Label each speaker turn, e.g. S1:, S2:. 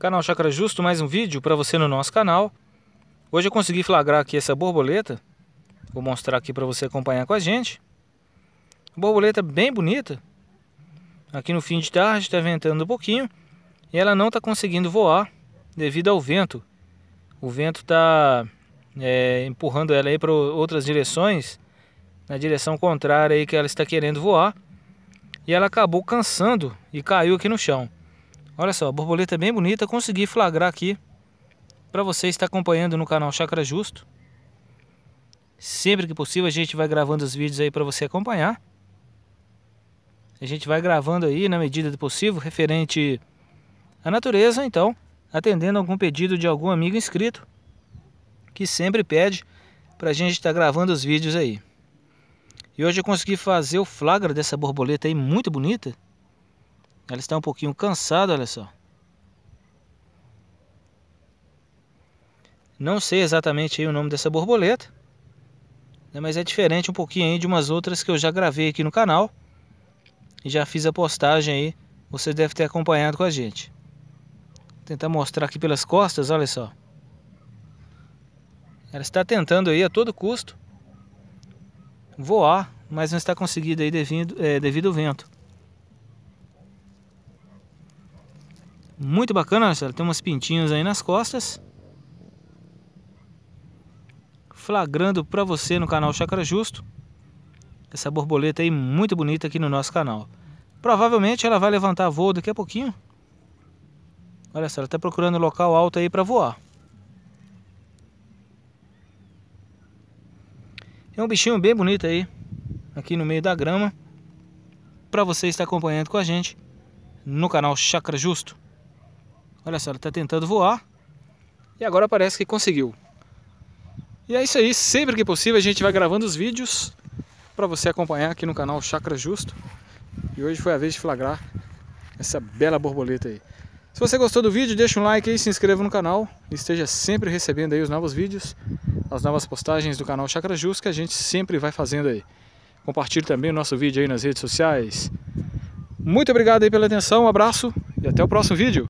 S1: Canal Chakra Justo, mais um vídeo para você no nosso canal. Hoje eu consegui flagrar aqui essa borboleta. Vou mostrar aqui para você acompanhar com a gente. Borboleta bem bonita. Aqui no fim de tarde está ventando um pouquinho. E ela não está conseguindo voar devido ao vento. O vento está é, empurrando ela aí para outras direções. Na direção contrária aí que ela está querendo voar. E ela acabou cansando e caiu aqui no chão. Olha só, a borboleta é bem bonita. Consegui flagrar aqui. Para você estar acompanhando no canal Chakra Justo. Sempre que possível a gente vai gravando os vídeos aí para você acompanhar. A gente vai gravando aí na medida do possível referente à natureza, então, atendendo algum pedido de algum amigo inscrito que sempre pede para a gente estar tá gravando os vídeos aí. E hoje eu consegui fazer o flagra dessa borboleta aí muito bonita. Ela está um pouquinho cansada, olha só. Não sei exatamente o nome dessa borboleta, né, mas é diferente um pouquinho de umas outras que eu já gravei aqui no canal. E já fiz a postagem aí, você deve ter acompanhado com a gente. Vou tentar mostrar aqui pelas costas, olha só. Ela está tentando aí a todo custo voar, mas não está conseguindo aí devido, é, eh, devido ao vento. Muito bacana, Marcelo. Tem umas pintinhas aí nas costas. Flagrando para você no canal Chácara Justo. Essa borboleta aí muito bonita aqui no nosso canal. Provavelmente ela vai levantar voo daqui a pouquinho. Olha só, ela está procurando local alto aí para voar. É um bichinho bem bonito aí, aqui no meio da grama, para você estar acompanhando com a gente no canal Chácara Justo.
S2: Olha só, ela está tentando voar. E agora parece que conseguiu. E é isso aí. Sempre que possível a gente vai gravando os vídeos para você acompanhar aqui no canal Chakra Justo. E hoje foi a vez de flagrar essa bela borboleta aí. Se você gostou do vídeo, deixa um like aí, se inscreva no canal e esteja sempre recebendo aí os novos vídeos, as novas postagens do canal Chakra Justo que a gente sempre vai fazendo aí. Compartilhe também o nosso vídeo aí nas redes sociais. Muito obrigado aí pela atenção, um abraço e até o próximo vídeo.